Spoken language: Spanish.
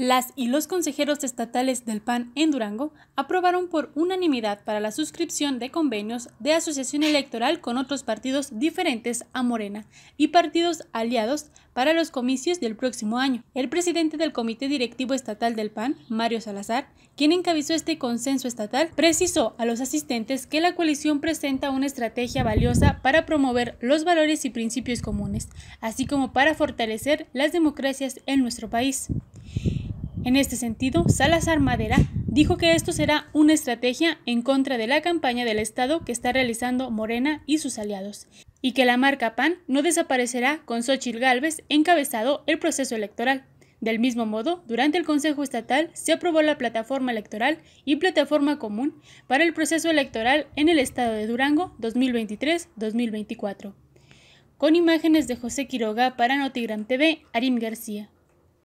Las y los consejeros estatales del PAN en Durango aprobaron por unanimidad para la suscripción de convenios de asociación electoral con otros partidos diferentes a Morena y partidos aliados para los comicios del próximo año. El presidente del Comité Directivo Estatal del PAN, Mario Salazar, quien encabezó este consenso estatal, precisó a los asistentes que la coalición presenta una estrategia valiosa para promover los valores y principios comunes, así como para fortalecer las democracias en nuestro país. En este sentido, Salazar Madera dijo que esto será una estrategia en contra de la campaña del Estado que está realizando Morena y sus aliados, y que la marca PAN no desaparecerá con Xochitl Gálvez encabezado el proceso electoral. Del mismo modo, durante el Consejo Estatal se aprobó la plataforma electoral y plataforma común para el proceso electoral en el estado de Durango 2023-2024. Con imágenes de José Quiroga para Notigram TV, Arim García.